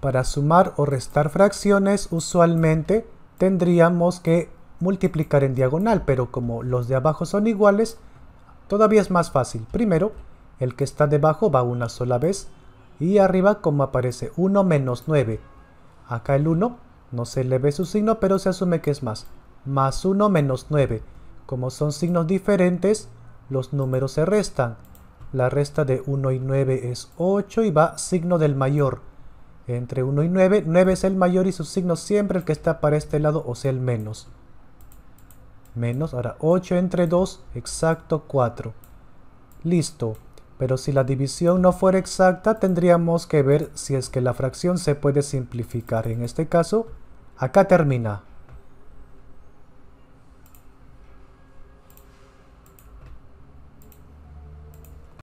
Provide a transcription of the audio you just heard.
Para sumar o restar fracciones, usualmente tendríamos que multiplicar en diagonal, pero como los de abajo son iguales, todavía es más fácil. Primero, el que está debajo va una sola vez, y arriba como aparece 1 menos 9. Acá el 1 no se le ve su signo, pero se asume que es más. Más 1 menos 9. Como son signos diferentes, los números se restan. La resta de 1 y 9 es 8 y va signo del mayor entre 1 y 9. 9 es el mayor y su signo siempre el que está para este lado, o sea, el menos. Menos, ahora 8 entre 2, exacto 4. Listo. Pero si la división no fuera exacta, tendríamos que ver si es que la fracción se puede simplificar. En este caso, acá termina.